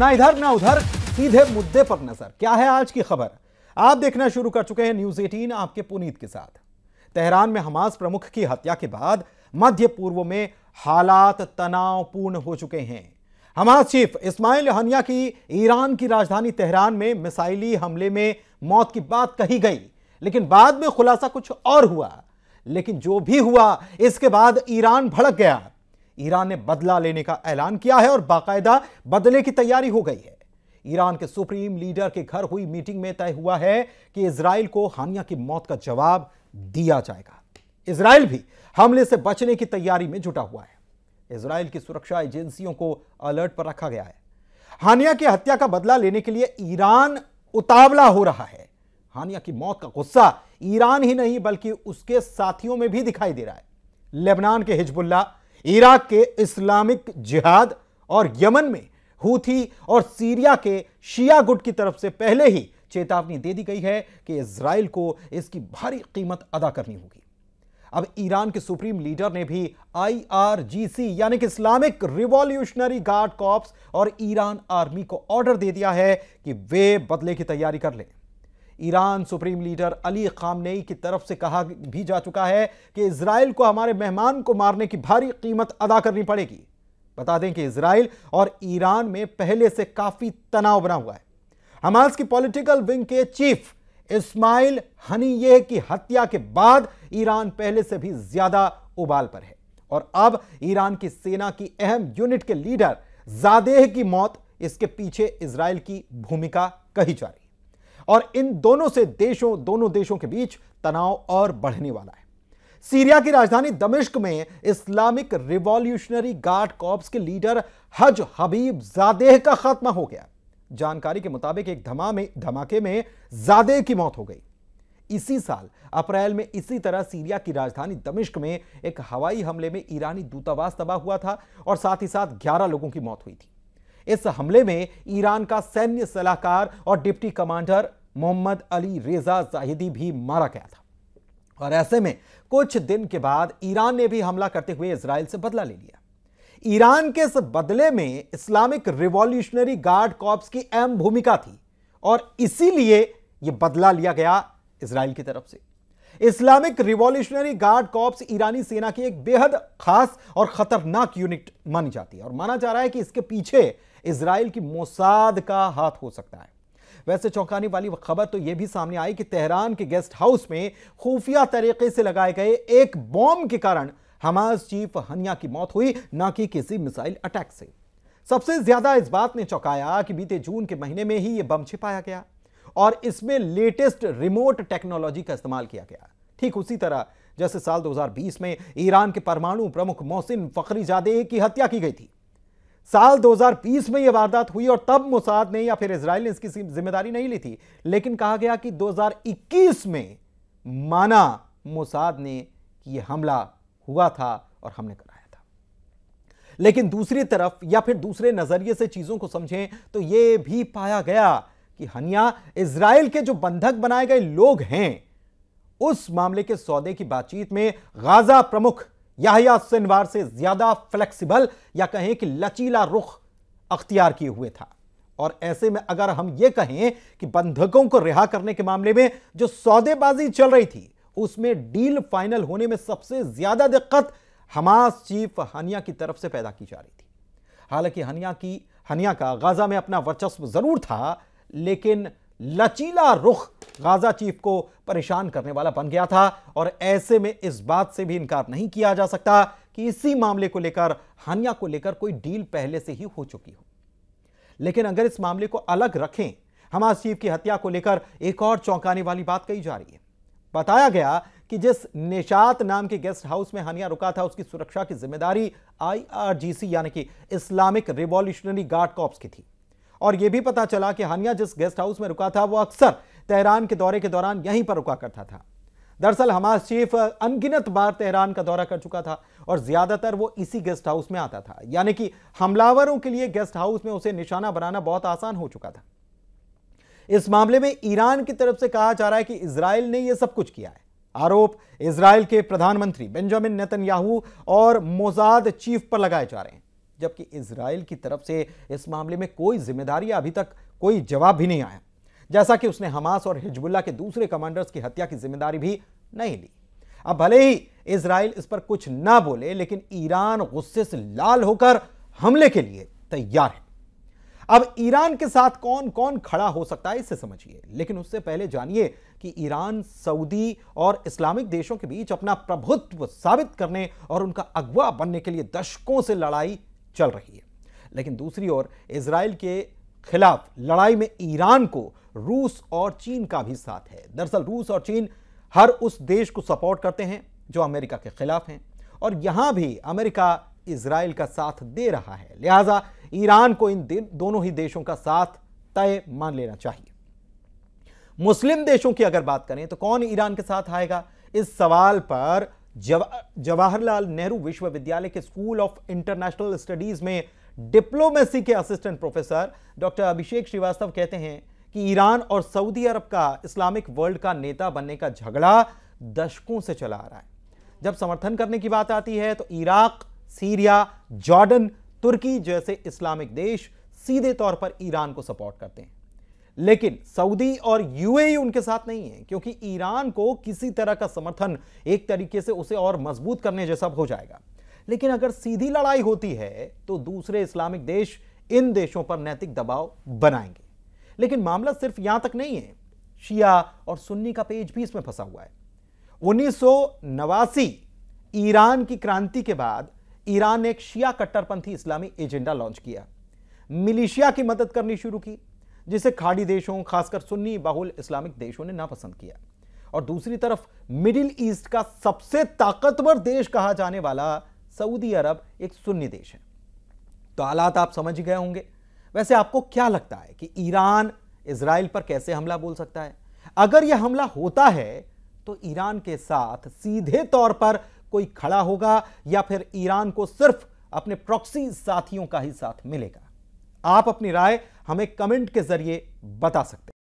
ना इधर ना उधर सीधे मुद्दे पर नजर क्या है आज की खबर आप देखना शुरू कर चुके हैं न्यूज 18 आपके पुनीत के साथ तेहरान में हमास प्रमुख की हत्या के बाद मध्य पूर्व में हालात तनावपूर्ण हो चुके हैं हमास चीफ इस्माइल हनिया की ईरान की राजधानी तेहरान में मिसाइली हमले में मौत की बात कही गई लेकिन बाद में खुलासा कुछ और हुआ लेकिन जो भी हुआ इसके बाद ईरान भड़क गया ईरान ने बदला लेने का ऐलान किया है और बाकायदा बदले की तैयारी हो गई है ईरान के सुप्रीम लीडर के घर हुई मीटिंग में तय हुआ है कि इसराइल को हानिया की मौत का जवाब दिया जाएगा इसराइल भी हमले से बचने की तैयारी में जुटा हुआ है इसराइल की सुरक्षा एजेंसियों को अलर्ट पर रखा गया है हानिया की हत्या का बदला लेने के लिए ईरान उतावला हो रहा है हानिया की मौत का गुस्सा ईरान ही नहीं बल्कि उसके साथियों में भी दिखाई दे रहा है लेबनान के हिजबुल्ला इराक के इस्लामिक जिहाद और यमन में हूथी और सीरिया के शिया गुट की तरफ से पहले ही चेतावनी दे दी गई है कि इसराइल को इसकी भारी कीमत अदा करनी होगी अब ईरान के सुप्रीम लीडर ने भी आईआरजीसी यानी कि इस्लामिक रिवॉल्यूशनरी गार्ड कॉप्स और ईरान आर्मी को ऑर्डर दे दिया है कि वे बदले की तैयारी कर लें Iran supreme leader Ali Khamenei की तरफ से कहा भी जा चुका है कि इसराइल को हमारे मेहमान को मारने की भारी कीमत अदा करनी पड़ेगी बता दें कि इसराइल और ईरान में पहले से काफ़ी तनाव बना हुआ है हमास की पॉलिटिकल विंग के चीफ इस्माइल हनीये की हत्या के बाद ईरान पहले से भी ज़्यादा उबाल पर है और अब ईरान की सेना की अहम यूनिट के लीडर जादेह की मौत इसके पीछे इसराइल की भूमिका कही जा रही और इन दोनों से देशों दोनों देशों के बीच तनाव और बढ़ने वाला है सीरिया की राजधानी दमिश्क में इस्लामिक रिवॉल्यूशनरी गार्ड कॉप्स के लीडर हज हबीब जादेह का खात्मा हो गया जानकारी के मुताबिक एक धमा में धमाके में जादेह की मौत हो गई इसी साल अप्रैल में इसी तरह सीरिया की राजधानी दमिश्क में एक हवाई हमले में ईरानी दूतावास तबाह हुआ था और साथ ही साथ 11 लोगों की मौत हुई थी इस हमले में ईरान का सैन्य सलाहकार और डिप्टी कमांडर मोहम्मद अली रेजा जाहिदी भी मारा गया था और ऐसे में कुछ दिन के बाद ईरान ने भी हमला करते हुए इसराइल से बदला ले लिया ईरान के इस बदले में इस्लामिक रिवॉल्यूशनरी गार्ड कॉप्स की अहम भूमिका थी और इसीलिए यह बदला लिया गया इसराइल की तरफ से इस्लामिक रिवॉल्यूशनरी गार्ड कॉप्स ईरानी सेना की एक बेहद खास और खतरनाक यूनिट मानी जाती है और माना जा रहा है कि इसके पीछे इसराइल की मोसाद का हाथ हो सकता है वैसे चौंकाने वाली खबर तो यह भी सामने आई कि तेहरान के गेस्ट हाउस में खुफिया तरीके से लगाए गए एक बॉम्ब के कारण हमास चीफ हनिया की मौत हुई ना कि किसी मिसाइल अटैक से सबसे ज्यादा इस बात ने चौंकाया कि बीते जून के महीने में ही यह बम छिपाया गया और इसमें लेटेस्ट रिमोट टेक्नोलॉजी का इस्तेमाल किया गया ठीक उसी तरह जैसे साल 2020 में ईरान के परमाणु प्रमुख मोहसिन फखरीजादे की हत्या की गई थी साल 2020 में यह वारदात हुई और तब मोसाद ने या फिर इसराइल ने इसकी जिम्मेदारी नहीं ली थी लेकिन कहा गया कि 2021 में माना मोसाद ने कि यह हमला हुआ था और हमने कराया था लेकिन दूसरी तरफ या फिर दूसरे नजरिए से चीजों को समझें तो यह भी पाया गया कि हनिया इसराइल के जो बंधक बनाए गए लोग हैं उस मामले के सौदे की बातचीत में गाजा प्रमुख याहिया सिनवार से ज्यादा फ्लेक्सिबल या कहें कि लचीला रुख अख्तियार किए हुए था और ऐसे में अगर हम ये कहें कि बंधकों को रिहा करने के मामले में जो सौदेबाजी चल रही थी उसमें डील फाइनल होने में सबसे ज्यादा दिक्कत हमास चीफ हनिया की तरफ से पैदा की जा रही थी हालांकि हनिया की हनिया का गाजा में अपना वर्चस्व जरूर था लेकिन लचीला रुख गाजा चीफ को परेशान करने वाला बन गया था और ऐसे में इस बात से भी इनकार नहीं किया जा सकता कि इसी मामले को लेकर हानिया को लेकर कोई डील पहले से ही हो चुकी हो लेकिन अगर इस मामले को अलग रखें हमास चीफ की हत्या को लेकर एक और चौंकाने वाली बात कही जा रही है बताया गया कि जिस निशात नाम के गेस्ट हाउस में हानिया रुका था उसकी सुरक्षा की जिम्मेदारी आईआरजीसी यानी कि इस्लामिक रिवॉल्यूशनरी गार्ड कॉप्स की थी और यह भी पता चला कि हानिया जिस गेस्ट हाउस में रुका था वो अक्सर तेहरान के दौरे के दौरान यहीं पर रुका करता था दरअसल हमास चीफ अनगिनत बार तेहरान का दौरा कर चुका था और ज्यादातर वो इसी गेस्ट हाउस में आता था यानी कि हमलावरों के लिए गेस्ट हाउस में उसे निशाना बनाना बहुत आसान हो चुका था इस मामले में ईरान की तरफ से कहा जा रहा है कि इसराइल ने यह सब कुछ किया है आरोप इसराइल के प्रधानमंत्री बेंजामिन नेतन्याहू और मोजाद चीफ पर लगाए जा रहे हैं जबकि इसराइल की तरफ से इस मामले में कोई जिम्मेदारी अभी तक कोई जवाब भी नहीं आया जैसा कि उसने हमास और हिजबुल्ला के दूसरे कमांडर्स की हत्या की जिम्मेदारी भी नहीं ली अब भले ही इसराइल इस पर कुछ ना बोले लेकिन ईरान गुस्से से लाल होकर हमले के लिए तैयार है अब ईरान के साथ कौन कौन खड़ा हो सकता है इसे समझिए लेकिन उससे पहले जानिए कि ईरान सऊदी और इस्लामिक देशों के बीच अपना प्रभुत्व साबित करने और उनका अगवा बनने के लिए दशकों से लड़ाई चल रही है लेकिन दूसरी ओर इसराइल के खिलाफ लड़ाई में ईरान को रूस और चीन का भी साथ है दरअसल रूस और चीन हर उस देश को सपोर्ट करते हैं जो अमेरिका के खिलाफ हैं और यहां भी अमेरिका इसराइल का साथ दे रहा है लिहाजा ईरान को इन दोनों ही देशों का साथ तय मान लेना चाहिए मुस्लिम देशों की अगर बात करें तो कौन ईरान के साथ आएगा इस सवाल पर जवाहरलाल नेहरू विश्वविद्यालय के स्कूल ऑफ इंटरनेशनल स्टडीज में डिप्लोमेसी के assistant professor doctor Abhishek Shrivastava कहते हैं कि ईरान और सऊदी अरब का इस्लामिक वर्ल्ड का नेता बनने का झगड़ा दशकों से चला आ रहा है जब समर्थन करने की बात आती है तो इराक सीरिया जॉर्डन तुर्की जैसे इस्लामिक देश सीधे तौर पर ईरान को सपोर्ट करते हैं लेकिन सऊदी और यूएई उनके साथ नहीं है क्योंकि ईरान को किसी तरह का समर्थन एक तरीके से उसे और मजबूत करने जैसा हो जाएगा लेकिन अगर सीधी लड़ाई होती है तो दूसरे इस्लामिक देश इन देशों पर नैतिक दबाव बनाएंगे लेकिन मामला सिर्फ यहां तक नहीं है शिया और सुन्नी का पेज भी इसमें फंसा हुआ है उन्नीस ईरान की क्रांति के बाद ईरान ने एक शिया कट्टरपंथी इस्लामी एजेंडा लॉन्च किया मिलिशिया की मदद करनी शुरू की जिसे खाड़ी देशों खासकर सुन्नी बाहुल इस्लामिक देशों ने नापसंद किया और दूसरी तरफ मिडिल ईस्ट का सबसे ताकतवर देश कहा जाने वाला सऊदी अरब एक सुन्नी देश है तो हालात आप समझ गए होंगे वैसे आपको क्या लगता है कि ईरान इसराइल पर कैसे हमला बोल सकता है अगर यह हमला होता है तो ईरान के साथ सीधे तौर पर कोई खड़ा होगा या फिर ईरान को सिर्फ अपने प्रॉक्सी साथियों का ही साथ मिलेगा आप अपनी राय हमें कमेंट के जरिए बता सकते हैं